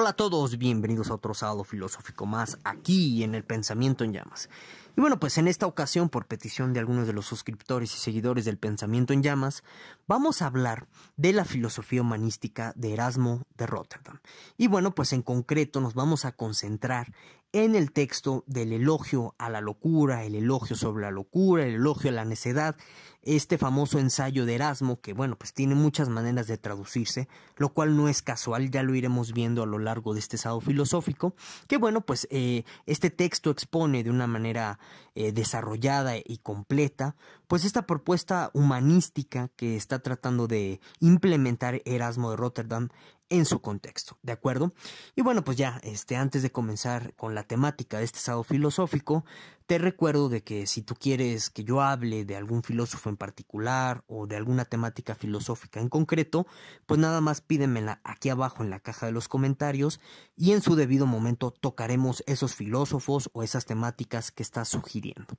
Hola a todos, bienvenidos a otro sábado filosófico más aquí en el Pensamiento en Llamas. Y bueno, pues en esta ocasión, por petición de algunos de los suscriptores y seguidores del Pensamiento en Llamas, vamos a hablar de la filosofía humanística de Erasmo de Rotterdam. Y bueno, pues en concreto nos vamos a concentrar en el texto del elogio a la locura, el elogio sobre la locura, el elogio a la necedad, este famoso ensayo de Erasmo, que bueno, pues tiene muchas maneras de traducirse, lo cual no es casual, ya lo iremos viendo a lo largo de este sábado filosófico, que bueno, pues eh, este texto expone de una manera eh, desarrollada y completa, pues esta propuesta humanística que está tratando de implementar Erasmo de Rotterdam en su contexto, ¿de acuerdo? Y bueno, pues ya, este, antes de comenzar con la temática de este estado filosófico, te recuerdo de que si tú quieres que yo hable de algún filósofo en particular o de alguna temática filosófica en concreto, pues nada más pídemela aquí abajo en la caja de los comentarios y en su debido momento tocaremos esos filósofos o esas temáticas que estás sugiriendo.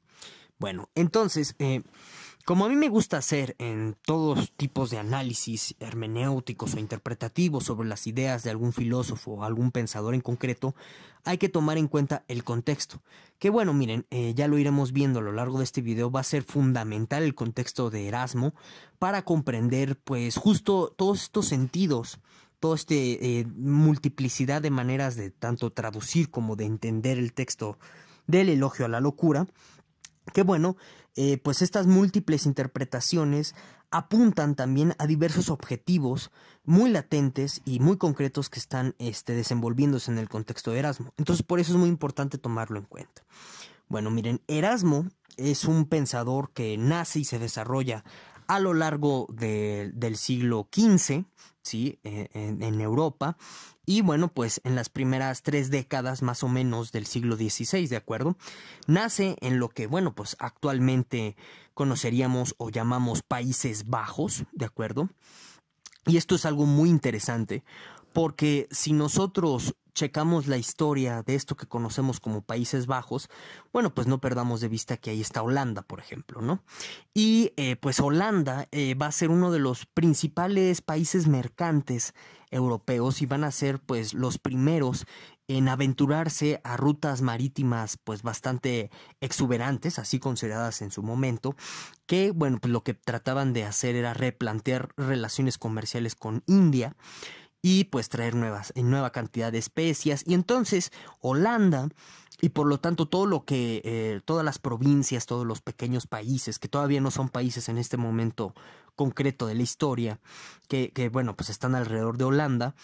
Bueno, entonces, eh, como a mí me gusta hacer en todos tipos de análisis hermenéuticos o interpretativos sobre las ideas de algún filósofo o algún pensador en concreto, hay que tomar en cuenta el contexto. Que bueno, miren, eh, ya lo iremos viendo a lo largo de este video, va a ser fundamental el contexto de Erasmo para comprender pues justo todos estos sentidos toda esta eh, multiplicidad de maneras de tanto traducir como de entender el texto del elogio a la locura, que bueno, eh, pues estas múltiples interpretaciones apuntan también a diversos objetivos muy latentes y muy concretos que están este, desenvolviéndose en el contexto de Erasmo. Entonces por eso es muy importante tomarlo en cuenta. Bueno, miren, Erasmo es un pensador que nace y se desarrolla a lo largo del siglo XV, eh, en, en, Europa. Y bueno, pues en las primeras tres décadas más o menos del siglo XVI, ¿de acuerdo? Nace en lo que, bueno, pues actualmente conoceríamos o llamamos Países Bajos, ¿de acuerdo? Y esto es algo muy interesante, porque si nosotros checamos la historia de esto que conocemos como Países Bajos, bueno, pues no perdamos de vista que ahí está Holanda, por ejemplo, ¿no? Y eh, pues Holanda eh, va a ser uno de los principales países mercantes europeos y van a ser pues los primeros en aventurarse a rutas marítimas pues bastante exuberantes, así consideradas en su momento, que bueno, pues lo que trataban de hacer era replantear relaciones comerciales con India, y pues traer nuevas, en eh, nueva cantidad de especias. Y entonces Holanda y por lo tanto todo lo que eh, todas las provincias, todos los pequeños países que todavía no son países en este momento concreto de la historia, que, bueno, pues están alrededor de Holanda,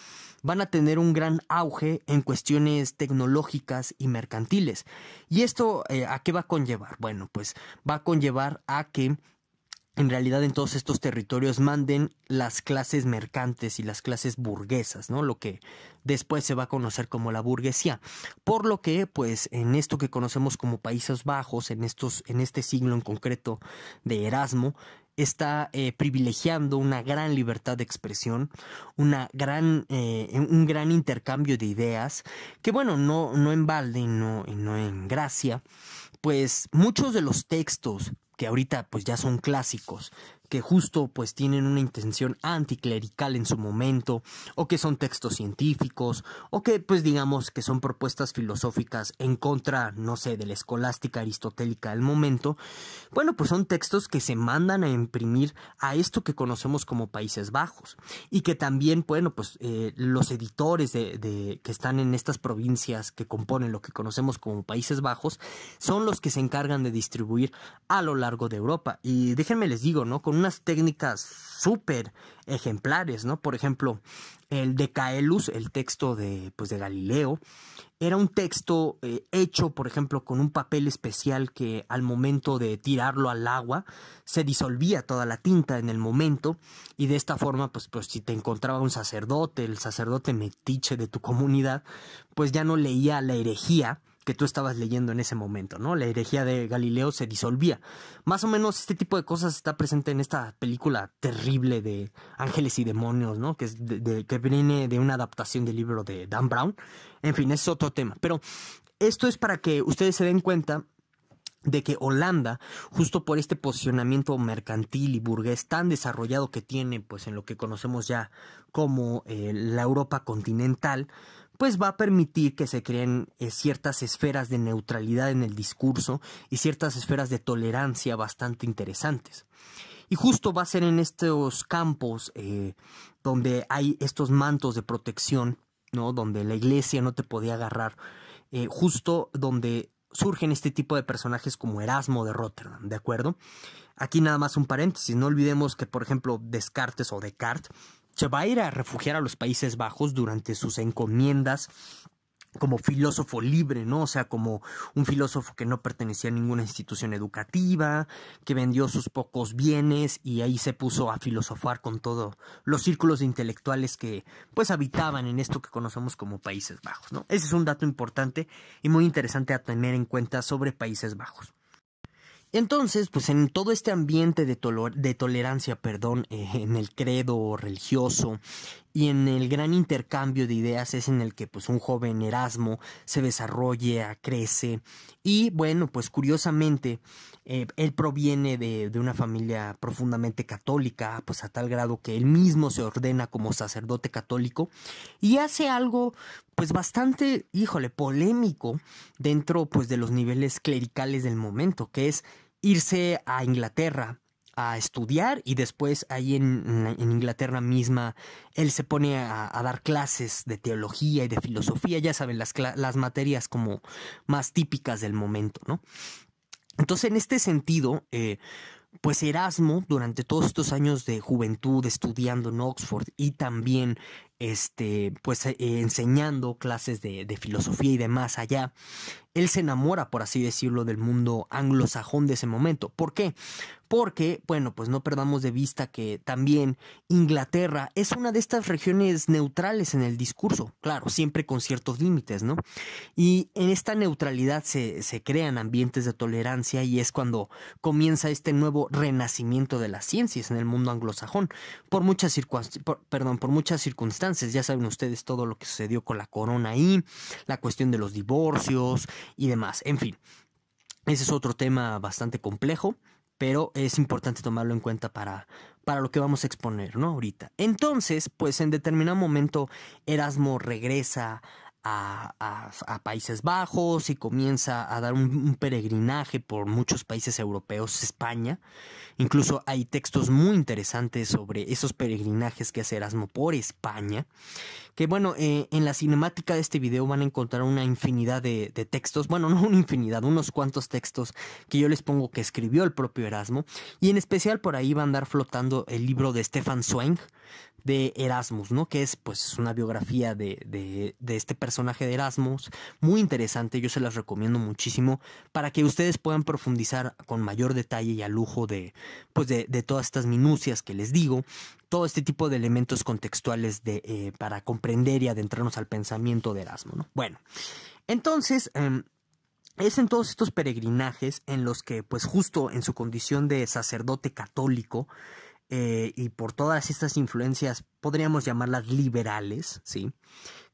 van a tener un gran auge en cuestiones tecnológicas y mercantiles. ¿Y esto eh, a qué va a conllevar? Bueno, pues va a conllevar a que en realidad en todos estos territorios manden las clases mercantes y las clases burguesas, ¿no? Lo que después se va a conocer como la burguesía. Por lo que, pues, en esto que conocemos como Países Bajos, en, estos, en este siglo en concreto de Erasmo, está eh, privilegiando una gran libertad de expresión, una gran, eh, un gran intercambio de ideas, que bueno, no, no en balde no, y no en gracia, pues muchos de los textos que ahorita pues ya son clásicos, que justo pues tienen una intención anticlerical en su momento, o que son textos científicos, o que pues digamos que son propuestas filosóficas en contra, no sé, de la escolástica aristotélica del momento, bueno, pues son textos que se mandan a imprimir a esto que conocemos como Países Bajos, y que también, bueno, pues eh, los editores de, que están en estas provincias que componen lo que conocemos como Países Bajos, son los que se encargan de distribuir a lo largo de Europa. Y déjenme les digo, ¿no? unas técnicas súper ejemplares, ¿no? Por ejemplo, el de Caelus, el texto de, pues, de Galileo, era un texto eh, hecho, por ejemplo, con un papel especial que al momento de tirarlo al agua se disolvía toda la tinta en el momento y de esta forma, pues, pues si te encontraba un sacerdote, el sacerdote metiche de tu comunidad, pues ya no leía la herejía, que tú estabas leyendo en ese momento, ¿no? La herejía de Galileo se disolvía. Más o menos este tipo de cosas está presente en esta película terrible de Ángeles y Demonios, ¿no? Que, es que viene de una adaptación del libro de Dan Brown. En fin, es otro tema. Pero esto es para que ustedes se den cuenta de que Holanda, justo por este posicionamiento mercantil y burgués tan desarrollado que tiene, pues en lo que conocemos ya como eh, la Europa continental, pues va a permitir que se creen eh, ciertas esferas de neutralidad en el discurso y ciertas esferas de tolerancia bastante interesantes. Y justo va a ser en estos campos eh, donde hay estos mantos de protección, ¿no? Donde la iglesia no te podía agarrar, eh, justo donde surgen este tipo de personajes como Erasmo de Rotterdam, ¿de acuerdo? Aquí nada más un paréntesis, no olvidemos que, por ejemplo, Descartes o Descartes se va a ir a refugiar a los Países Bajos durante sus encomiendas como filósofo libre, ¿no? O sea, como un filósofo que no pertenecía a ninguna institución educativa, que vendió sus pocos bienes y ahí se puso a filosofar con todos los círculos de intelectuales que pues habitaban en esto que conocemos como Países Bajos, Ese es un dato importante y muy interesante a tener en cuenta sobre Países Bajos. Entonces, pues en todo este ambiente de, tolerancia, perdón, eh, en el credo religioso y en el gran intercambio de ideas es en el que pues un joven Erasmo se desarrolla, crece y bueno, pues curiosamente eh, él proviene de, de, una familia profundamente católica, pues a tal grado que él mismo se ordena como sacerdote católico y hace algo pues bastante, híjole, polémico dentro pues de los niveles clericales del momento, que es irse a Inglaterra a estudiar y después ahí en, Inglaterra misma él se pone a, dar clases de teología y de filosofía, ya saben, las, materias como más típicas del momento, ¿no? Entonces, en este sentido, eh, pues Erasmo, durante todos estos años de juventud estudiando en Oxford y también este, pues, eh, enseñando clases de, de, filosofía y demás allá, él se enamora, por así decirlo, del mundo anglosajón de ese momento. ¿Por qué? Porque, bueno, pues no perdamos de vista que también Inglaterra es una de estas regiones neutrales en el discurso, claro, siempre con ciertos límites, ¿no? Y en esta neutralidad se, crean ambientes de tolerancia y es cuando comienza este nuevo renacimiento de las ciencias en el mundo anglosajón, por muchas, perdón, por muchas circunstancias, ya saben ustedes todo lo que sucedió con la corona ahí, la cuestión de los divorcios, y demás. En fin, ese es otro tema bastante complejo, pero es importante tomarlo en cuenta para, para lo que vamos a exponer, ¿no? Ahorita. Entonces, pues en determinado momento Erasmo regresa a, Países Bajos y comienza a dar un, peregrinaje por muchos países europeos, España. Incluso hay textos muy interesantes sobre esos peregrinajes que hace Erasmo por España. Que bueno, eh, en la cinemática de este video van a encontrar una infinidad de, textos, bueno, no una infinidad, unos cuantos textos que yo les pongo que escribió el propio Erasmo. Y en especial por ahí va a andar flotando el libro de Stefan Zweig de Erasmus, ¿no? Que es pues una biografía de, de, de este personaje de Erasmus, muy interesante, yo se las recomiendo muchísimo para que ustedes puedan profundizar con mayor detalle y a lujo de, pues de, todas estas minucias que les digo, todo este tipo de elementos contextuales de, eh, para comprender y adentrarnos al pensamiento de Erasmo. ¿no? Bueno, entonces... Em, es en todos estos peregrinajes en los que, pues justo en su condición de sacerdote católico, eh, y por todas estas influencias, podríamos llamarlas liberales, ¿sí?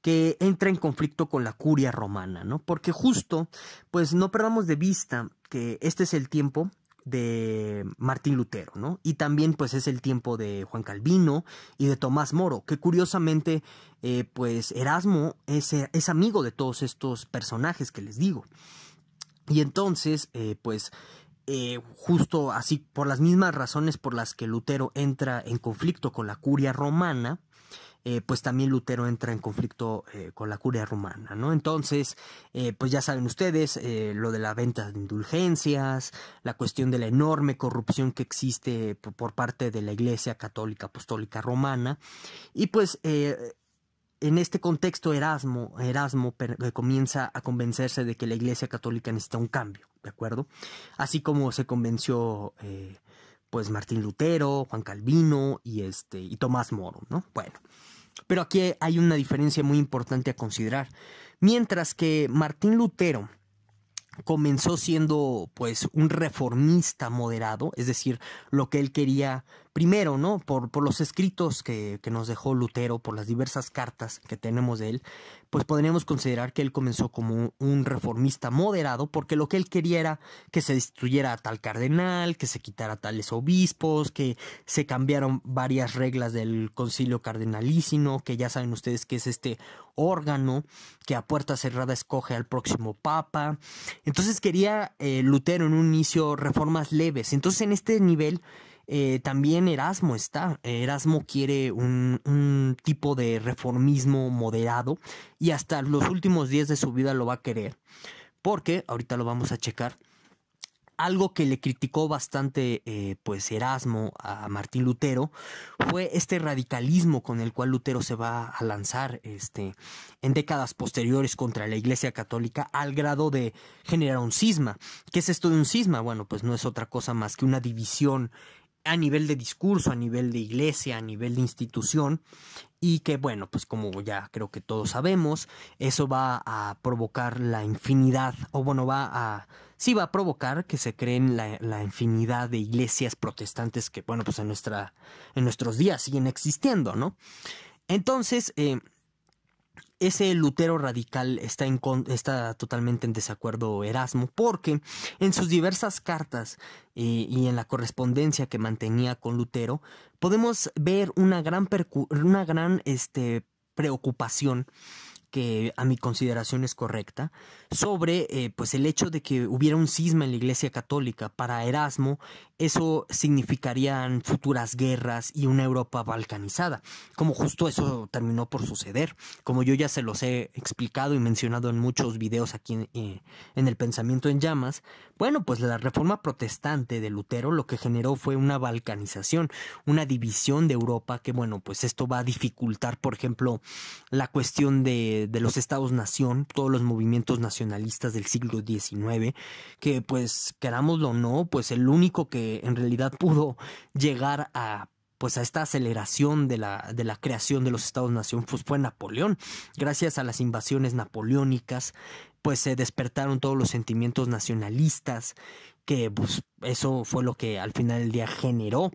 que entra en conflicto con la curia romana, ¿no? Porque justo, pues no perdamos de vista que este es el tiempo de Martín Lutero, ¿no? Y también pues es el tiempo de Juan Calvino y de Tomás Moro, que curiosamente eh, pues Erasmo es, es, amigo de todos estos personajes que les digo. Y entonces eh, pues eh, justo así, por las mismas razones por las que Lutero entra en conflicto con la curia romana, eh, pues también Lutero entra en conflicto eh, con la curia romana, ¿no? Entonces, pues ya saben ustedes, lo de la venta de indulgencias, la cuestión de la enorme corrupción que existe por parte de la Iglesia Católica Apostólica Romana, y pues en este contexto Erasmo, Erasmo eh, comienza a convencerse de que la Iglesia Católica necesita un cambio, ¿de acuerdo? Así como se convenció eh, pues Martín Lutero, Juan Calvino y, este, y Tomás Moro, ¿no? Bueno, pero aquí hay una diferencia muy importante a considerar. Mientras que Martín Lutero comenzó siendo pues un reformista moderado, es decir, lo que él quería primero, ¿no? Por, por los escritos que, que, nos dejó Lutero, por las diversas cartas que tenemos de él, pues podríamos considerar que él comenzó como un reformista moderado, porque lo que él quería era que se destruyera a tal cardenal, que se quitara tales obispos, que se cambiaron varias reglas del concilio cardenalísimo, que ya saben ustedes que es este órgano que a puerta cerrada escoge al próximo papa. Entonces quería eh, Lutero en un inicio reformas leves. Entonces en este nivel eh, también Erasmo está. Erasmo quiere un, tipo de reformismo moderado y hasta los últimos días de su vida lo va a querer. Porque, ahorita lo vamos a checar, algo que le criticó bastante eh, pues Erasmo a Martín Lutero fue este radicalismo con el cual Lutero se va a lanzar este, en décadas posteriores contra la Iglesia Católica al grado de generar un cisma. ¿Qué es esto de un cisma? Bueno, pues no es otra cosa más que una división a nivel de discurso, a nivel de iglesia, a nivel de institución, y que bueno, pues como ya creo que todos sabemos, eso va a provocar la infinidad, o bueno, va a, sí va a provocar que se creen la, infinidad de iglesias protestantes que bueno, pues en, nuestra, en nuestros días siguen existiendo, ¿no? Entonces, eh, ese Lutero radical está, totalmente en desacuerdo Erasmo, porque en sus diversas cartas eh, y, en la correspondencia que mantenía con Lutero, podemos ver una gran, una gran este, preocupación que a mi consideración es correcta, sobre eh, pues el hecho de que hubiera un cisma en la Iglesia Católica. Para Erasmo, eso significarían futuras guerras y una Europa balcanizada, como justo eso terminó por suceder, como yo ya se los he explicado y mencionado en muchos videos aquí eh, en, el pensamiento en llamas, bueno, pues la reforma protestante de Lutero lo que generó fue una balcanización, una división de Europa que bueno, pues esto va a dificultar, por ejemplo, la cuestión de, de los estados-nación, todos los movimientos nacionalistas del siglo XIX, que pues querámoslo o no, pues el único que en realidad pudo llegar a pues a esta aceleración de la, creación de los estados-nación pues fue Napoleón. Gracias a las invasiones napoleónicas, pues se despertaron todos los sentimientos nacionalistas, que pues, eso fue lo que al final del día generó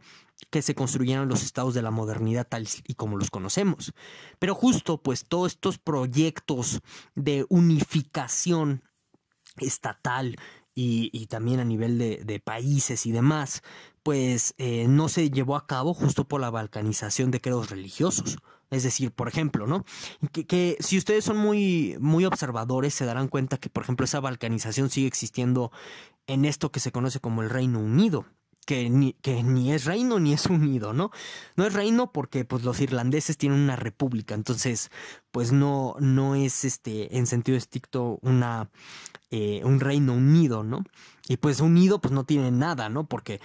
que se construyeran los estados de la modernidad tal y como los conocemos. Pero justo pues todos estos proyectos de unificación estatal, y, también a nivel de, países y demás, pues eh, no se llevó a cabo justo por la balcanización de credos religiosos. Es decir, por ejemplo, ¿no? Que, que, si ustedes son muy, muy observadores, se darán cuenta que, por ejemplo, esa balcanización sigue existiendo en esto que se conoce como el Reino Unido que ni, que ni es reino ni es unido, ¿no? No es reino porque pues los irlandeses tienen una república, entonces pues no, no es este, en sentido estricto una, eh, un reino unido, ¿no? Y pues unido pues no tiene nada, ¿no? Porque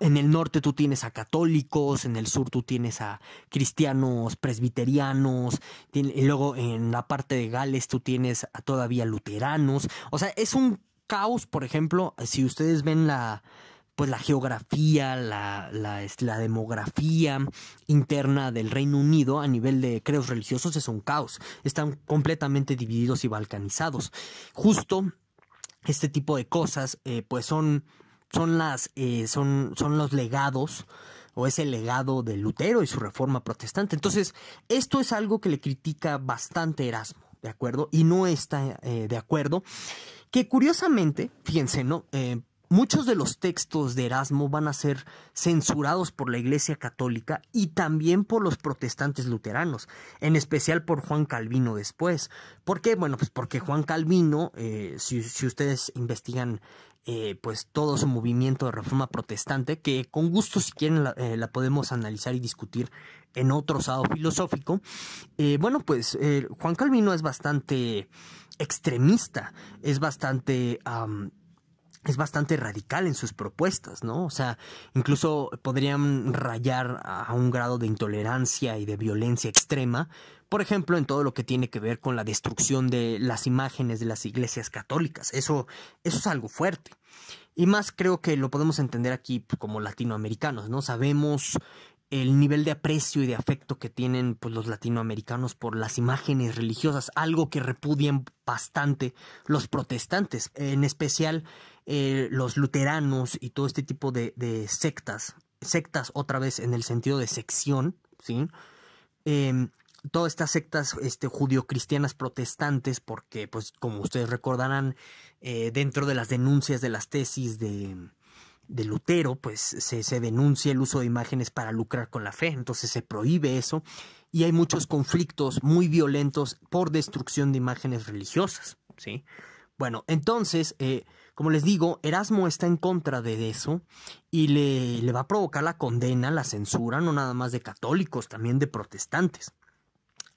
en el norte tú tienes a católicos, en el sur tú tienes a cristianos, presbiterianos, y luego en la parte de Gales tú tienes a todavía luteranos. O sea, es un caos, por ejemplo, si ustedes ven la, pues la geografía, la, la, demografía interna del Reino Unido a nivel de creos religiosos es un caos. Están completamente divididos y balcanizados. Justo este tipo de cosas, eh, pues son, son, las, eh, son, son los legados o es el legado de Lutero y su reforma protestante. Entonces, esto es algo que le critica bastante Erasmo, ¿de acuerdo? Y no está eh, de acuerdo. Que curiosamente, fíjense, ¿no? Muchos de los textos de Erasmo van a ser censurados por la Iglesia Católica y también por los protestantes luteranos, en especial por Juan Calvino después. ¿Por qué? Bueno, pues porque Juan Calvino, eh, si, ustedes investigan eh, pues todo su movimiento de reforma protestante, que con gusto si quieren la, eh, podemos analizar y discutir en otro sábado filosófico, bueno, pues Juan Calvino es bastante extremista, es bastante es bastante radical en sus propuestas, ¿no? O sea, incluso podrían rayar a un grado de intolerancia y de violencia extrema, por ejemplo, en todo lo que tiene que ver con la destrucción de las imágenes de las iglesias católicas. Eso, eso es algo fuerte. Y más creo que lo podemos entender aquí pues, como latinoamericanos, ¿no? Sabemos el nivel de aprecio y de afecto que tienen pues, los latinoamericanos por las imágenes religiosas, algo que repudian bastante los protestantes, en especial eh, los luteranos y todo este tipo de, sectas, sectas otra vez en el sentido de sección, ¿sí? Em, todas estas sectas este, judio-cristianas protestantes, porque, pues, como ustedes recordarán, eh, dentro de las denuncias de las tesis de, de Lutero, pues se, se, denuncia el uso de imágenes para lucrar con la fe, entonces se prohíbe eso y hay muchos conflictos muy violentos por destrucción de imágenes religiosas, ¿sí? Bueno, entonces, eh, como les digo, Erasmo está en contra de eso y le, le va a provocar la condena, la censura, no nada más de católicos, también de protestantes.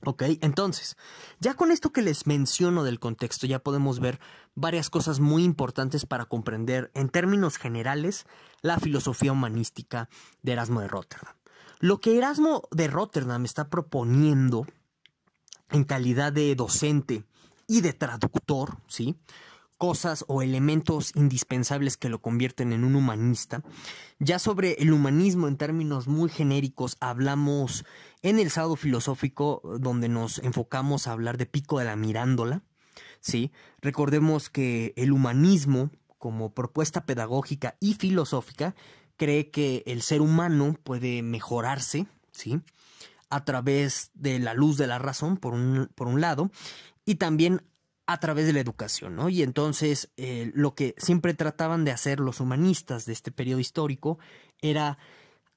Ok, entonces, ya con esto que les menciono del contexto, ya podemos ver varias cosas muy importantes para comprender, en términos generales, la filosofía humanística de Erasmo de Rotterdam. Lo que Erasmo de Rotterdam está proponiendo en calidad de docente y de traductor, ¿sí? cosas o elementos indispensables que lo convierten en un humanista. Ya sobre el humanismo en términos muy genéricos hablamos en el sábado filosófico eh, donde nos enfocamos a hablar de Pico de la Mirándola, ¿sí? Recordemos que el humanismo como propuesta pedagógica y filosófica cree que el ser humano puede mejorarse, ¿sí? a través de la luz de la razón, por un, por un lado, y también a través de la educación, Y entonces eh, lo que siempre trataban de hacer los humanistas de este periodo histórico era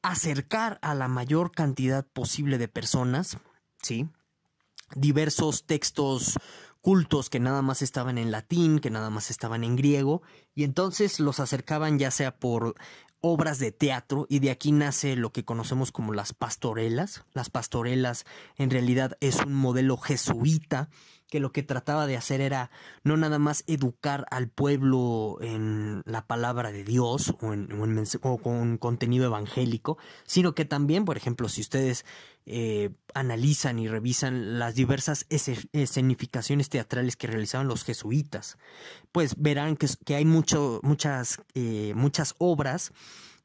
acercar a la mayor cantidad posible de personas, ¿sí? Diversos textos cultos que nada más estaban en latín, que nada más estaban en griego, y entonces los acercaban ya sea por obras de teatro, y de aquí nace lo que conocemos como las pastorelas. Las pastorelas en realidad es un modelo jesuita que lo que trataba de hacer era no nada más educar al pueblo en la palabra de Dios o, en, con contenido evangélico, sino que también, por ejemplo, si ustedes eh, analizan y revisan las diversas escenificaciones teatrales que realizaban los jesuitas, pues verán que, que hay mucho, muchas, eh, muchas obras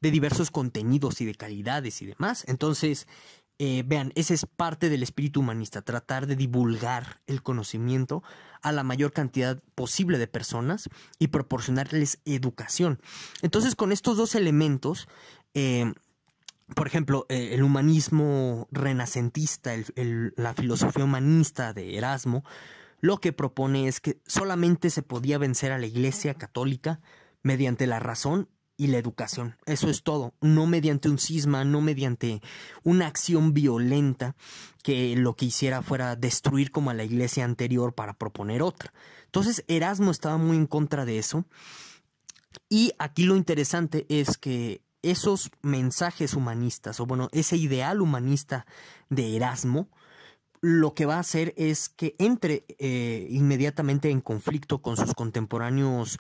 de diversos contenidos y de calidades y demás. Entonces, eh, vean, ese es parte del espíritu humanista, tratar de divulgar el conocimiento a la mayor cantidad posible de personas y proporcionarles educación. Entonces, con estos dos elementos, em, por ejemplo, eh, el humanismo renacentista, la filosofía humanista de Erasmo, lo que propone es que solamente se podía vencer a la Iglesia católica mediante la razón y la educación. Eso es todo. No mediante un cisma, no mediante una acción violenta que lo que hiciera fuera destruir como a la iglesia anterior para proponer otra. Entonces Erasmo estaba muy en contra de eso. Y aquí lo interesante es que esos mensajes humanistas, o bueno, ese ideal humanista de Erasmo, lo que va a hacer es que entre eh, inmediatamente en conflicto con sus contemporáneos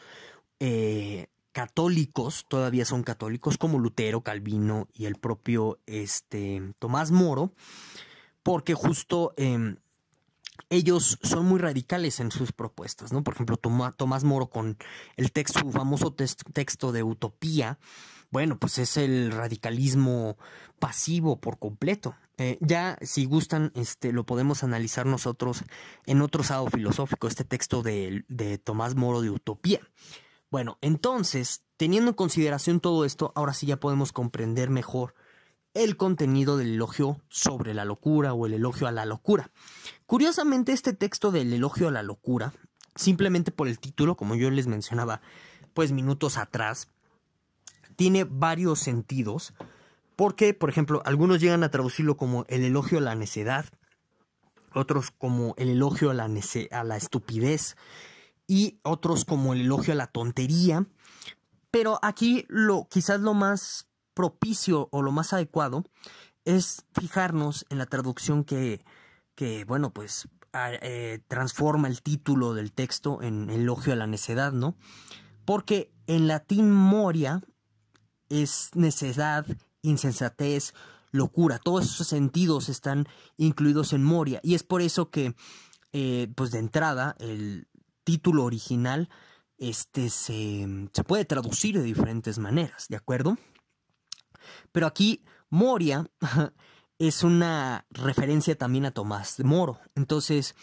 eh, católicos, todavía son católicos, como Lutero, Calvino y el propio este, Tomás Moro, porque justo em, ellos son muy radicales en sus propuestas, ¿no? Por ejemplo, Tomás Moro con el texto, su famoso texto de Utopía, bueno, pues es el radicalismo pasivo por completo. Eh, ya, si gustan, este, lo podemos analizar nosotros en otro sábado filosófico, este texto de, de Tomás Moro de Utopía. Bueno, entonces, teniendo en consideración todo esto, ahora sí ya podemos comprender mejor el contenido del elogio sobre la locura o el elogio a la locura. Curiosamente, este texto del elogio a la locura, simplemente por el título, como yo les mencionaba, pues minutos atrás, tiene varios sentidos, porque, por ejemplo, algunos llegan a traducirlo como el elogio a la necedad, otros como el elogio a la, a la estupidez, y otros como el elogio a la tontería. Pero aquí lo, quizás lo más propicio o lo más adecuado es fijarnos en la traducción que, bueno, pues eh, transforma el título del texto en elogio a la necedad, ¿no? Porque en latín moria es necedad, insensatez, locura. Todos esos sentidos están incluidos en moria. Y es por eso que, eh, pues de entrada, el, título original este se, puede traducir de diferentes maneras, ¿de acuerdo? Pero aquí Moria es una referencia también a Tomás de Moro. Entonces,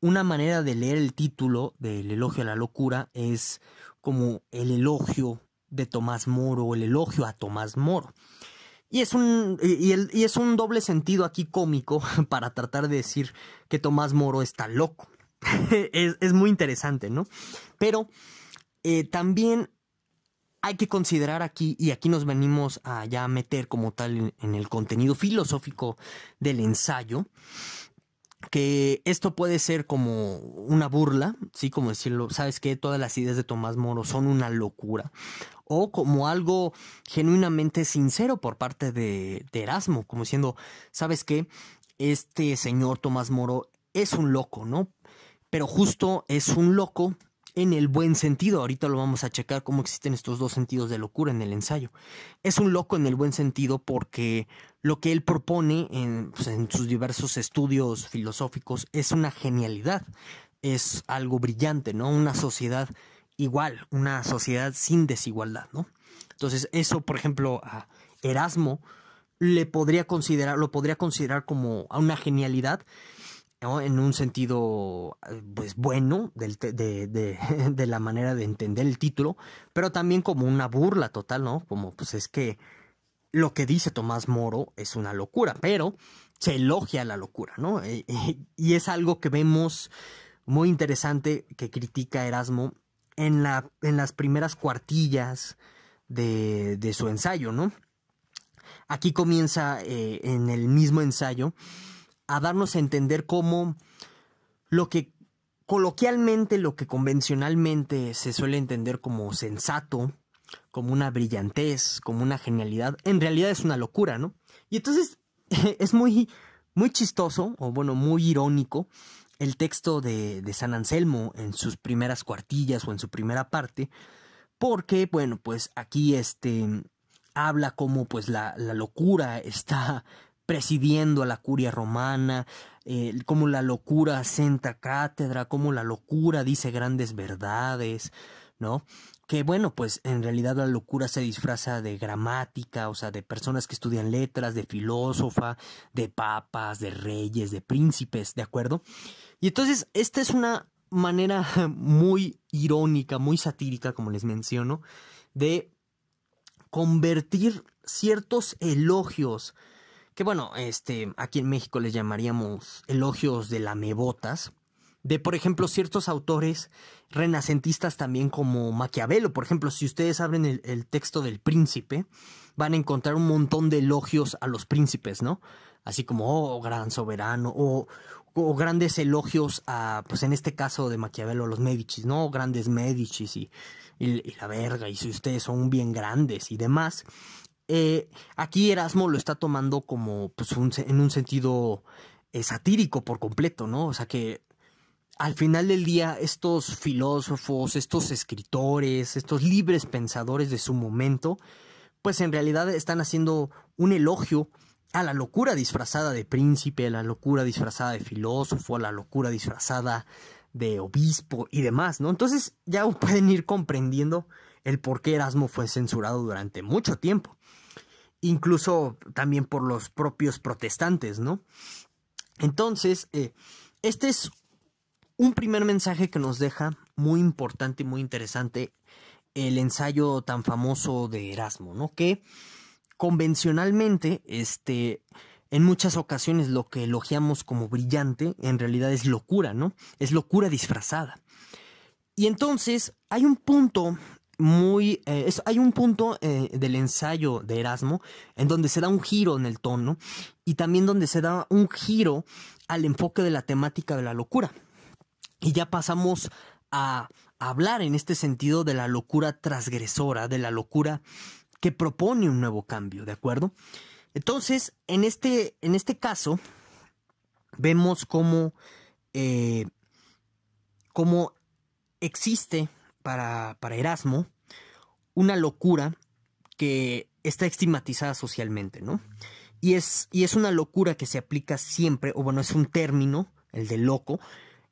una manera de leer el título del elogio a la locura es como el elogio de Tomás Moro o el elogio a Tomás Moro. Y es, un, y, y es un doble sentido aquí cómico para tratar de decir que Tomás Moro está loco. es, muy interesante, ¿no? Pero eh, también hay que considerar aquí, y aquí nos venimos a ya meter como tal en, el contenido filosófico del ensayo, que esto puede ser como una burla, sí, como decirlo, sabes que todas las ideas de Tomás Moro son una locura, o como algo genuinamente sincero por parte de, Erasmo, como diciendo, sabes qué? este señor Tomás Moro es un loco, ¿no? pero justo es un loco en el buen sentido. Ahorita lo vamos a checar cómo existen estos dos sentidos de locura en el ensayo. Es un loco en el buen sentido porque lo que él propone en, pues, sus diversos estudios filosóficos es una genialidad, es algo brillante, ¿no? Una sociedad igual, una sociedad sin desigualdad, ¿no? Entonces, eso, por ejemplo, a Erasmo le podría considerar, lo podría considerar como una genialidad en un sentido ah, pues bueno de, la manera de entender el título, pero también como una burla total, ¿no? Como pues es que lo que dice Tomás Moro es una locura, pero se elogia la locura, ¿no? Eh, eh, y es algo que vemos muy interesante que critica Erasmo en, la, en las primeras cuartillas de, de su ensayo, ¿no? Aquí comienza eh, en el mismo ensayo a darnos a entender cómo lo que coloquialmente, lo que convencionalmente se suele entender como sensato, como una brillantez, como una genialidad, en realidad es una locura, ¿no? Y entonces es muy, muy chistoso, o bueno, muy irónico, el texto de, San Anselmo en sus primeras cuartillas o en su primera parte, porque, bueno, pues aquí este habla como pues la, la locura está presidiendo a la curia romana, eh, cómo la locura asenta cátedra, cómo la locura dice grandes verdades, ¿no? Que bueno, pues en realidad la locura se disfraza de gramática, o sea, de personas que estudian letras, de filósofa, de papas, de reyes, de príncipes, ¿de acuerdo? Y entonces, esta es una manera muy irónica, muy satírica, como les menciono, de convertir ciertos elogios que bueno, este, aquí en México les llamaríamos elogios de lamebotas, de por ejemplo ciertos autores renacentistas también como Maquiavelo. Por ejemplo, si ustedes abren el, texto del príncipe, van a encontrar un montón de elogios a los príncipes, ¿no? Así como, oh, gran soberano, o, o grandes elogios a, pues en este caso de Maquiavelo, a los médicis, ¿no? Grandes médicis y la verga, y si ustedes son bien grandes y demás. Eh, aquí Erasmo lo está tomando como pues, en un sentido eh, satírico por completo, ¿no? O sea que al final del día estos filósofos, estos escritores, estos libres pensadores de su momento, pues en realidad están haciendo un elogio a la locura disfrazada de príncipe, a la locura disfrazada de filósofo, a la locura disfrazada de obispo y demás, ¿no? Entonces ya pueden ir comprendiendo el por qué Erasmo fue censurado durante mucho tiempo incluso también por los propios protestantes, ¿no? Entonces, eh, este es un primer mensaje que nos deja muy importante y muy interesante el ensayo tan famoso de Erasmo, ¿no? Que convencionalmente, este, en muchas ocasiones lo que elogiamos como brillante en realidad es locura, ¿no? Es locura disfrazada. Y entonces hay un punto muy... Eh, hay un punto eh, del ensayo de Erasmo en donde se da un giro en el tono y también donde se da un giro al enfoque de la temática de la locura. Y ya pasamos a hablar en este sentido de la locura transgresora, de la locura que propone un nuevo cambio, ¿de acuerdo? Entonces, en este, en este caso, vemos cómo, eh, cómo existe para, Erasmo una locura que está estigmatizada socialmente, ¿no? Y es, y es una locura que se aplica siempre, o bueno, es un término, el de loco,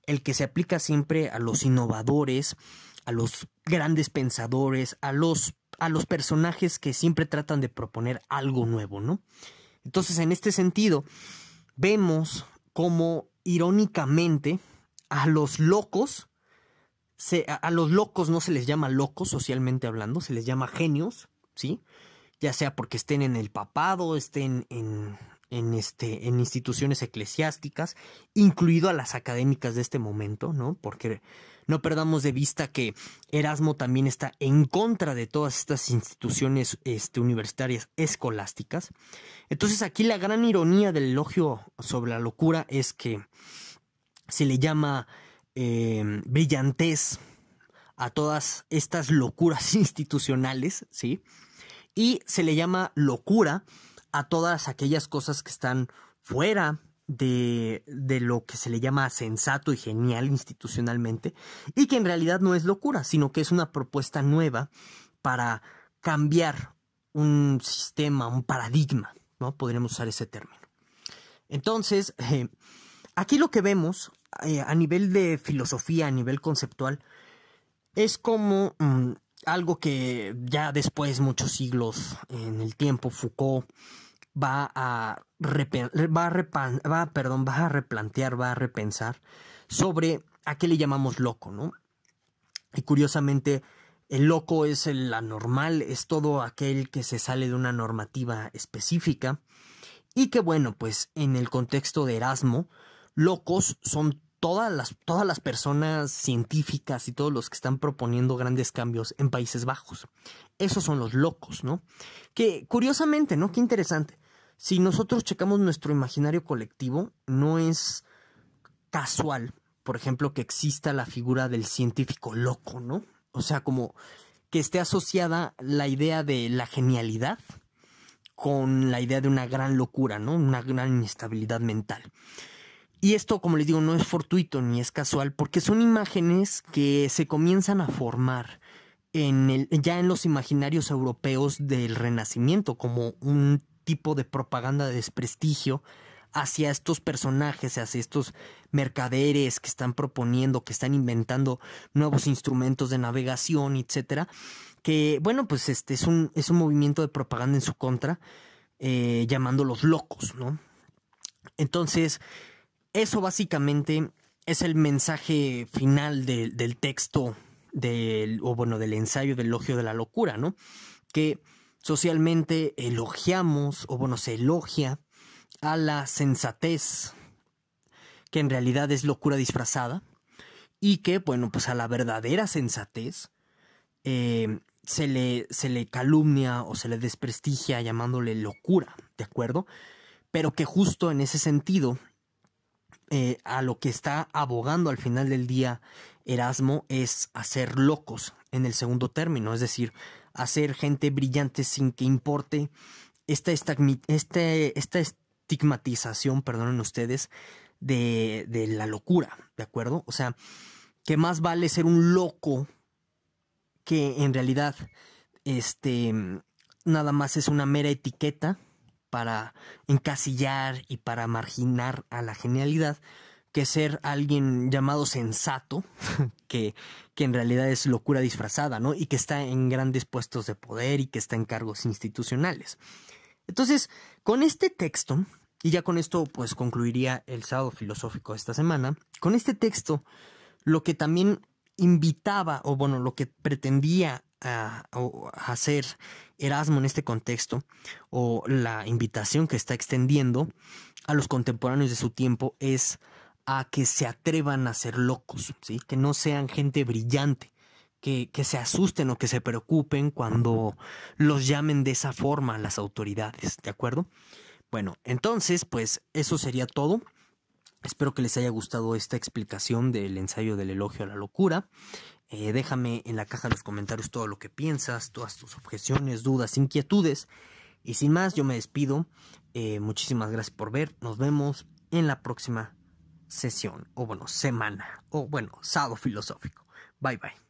el que se aplica siempre a los innovadores, a los grandes pensadores, a los, a los personajes que siempre tratan de proponer algo nuevo, ¿no? Entonces, en este sentido, vemos cómo irónicamente a los locos a, los locos no se les llama locos socialmente hablando, se les llama genios, ¿sí? Ya sea porque estén en el papado, estén en, en, este, en instituciones eclesiásticas, incluido a las académicas de este momento, ¿no? Porque no perdamos de vista que Erasmo también está en contra de todas estas instituciones este, universitarias escolásticas. Entonces aquí la gran ironía del elogio sobre la locura es que se le llama Em, brillantez a todas estas locuras institucionales, ¿sí? Y se le llama locura a todas aquellas cosas que están fuera de, lo que se le llama sensato y genial institucionalmente, y que en realidad no es locura, sino que es una propuesta nueva para cambiar un sistema, un paradigma, ¿no? Podríamos usar ese término. Entonces, eh, aquí lo que vemos eh, a nivel de filosofía, a nivel conceptual, es como mm, algo que ya después, muchos siglos en el tiempo, Foucault va a, va va, perdón, va a replantear, va a repensar sobre a qué le llamamos loco, ¿no? Y curiosamente, el loco es el anormal, es todo aquel que se sale de una normativa específica. Y que bueno, pues en el contexto de Erasmo, locos son todas las, todas las personas científicas y todos los que están proponiendo grandes cambios en Países Bajos. Esos son los locos, ¿no? Que curiosamente, ¿no? Qué interesante. Si nosotros checamos nuestro imaginario colectivo, no es casual, por ejemplo, que exista la figura del científico loco, ¿no? O sea, como que esté asociada la idea de la genialidad con la idea de una gran locura, ¿no? Una gran inestabilidad mental. Y esto, como les digo, no es fortuito ni es casual, porque son imágenes que se comienzan a formar en el, ya en los imaginarios europeos del Renacimiento, como un tipo de propaganda de desprestigio hacia estos personajes, hacia estos mercaderes que están proponiendo, que están inventando nuevos instrumentos de navegación, etcétera. Que, bueno, pues este es un, es un movimiento de propaganda en su contra, eh, llamándolos locos, ¿no? Entonces, eso básicamente es el mensaje final del texto, del, o bueno, del ensayo del elogio de la locura, ¿no? Que socialmente elogiamos, o bueno, se elogia a la sensatez, que en realidad es locura disfrazada, y que, bueno, pues a la verdadera sensatez eh, se, le, se le calumnia o se le desprestigia llamándole locura, ¿de acuerdo? Pero que justo en ese sentido eh, a lo que está abogando al final del día Erasmo es hacer locos en el segundo término, es decir, hacer gente brillante sin que importe esta, este, esta, estigmatización, perdonen ustedes, de, de la locura, ¿de acuerdo? O sea, que más vale ser un loco que en realidad este, nada más es una mera etiqueta para encasillar y para marginar a la genialidad que ser alguien llamado sensato, que, que en realidad es locura disfrazada, ¿no? Y que está en grandes puestos de poder y que está en cargos institucionales. Entonces, con este texto, y ya con esto pues concluiría el sábado filosófico de esta semana, con este texto lo que también invitaba, o bueno, lo que pretendía hacer Erasmo en este contexto, o la invitación que está extendiendo a los contemporáneos de su tiempo es a que se atrevan a ser locos, ¿sí? que no sean gente brillante, que, que, se asusten o que se preocupen cuando los llamen de esa forma las autoridades, ¿de acuerdo? Bueno, entonces, pues eso sería todo. Espero que les haya gustado esta explicación del ensayo del elogio a la locura. Eh, déjame en la caja de los comentarios todo lo que piensas, todas tus objeciones, dudas, inquietudes. Y sin más, yo me despido. Eh, muchísimas gracias por ver. Nos vemos en la próxima sesión, o bueno, semana, o bueno, sábado filosófico. Bye bye.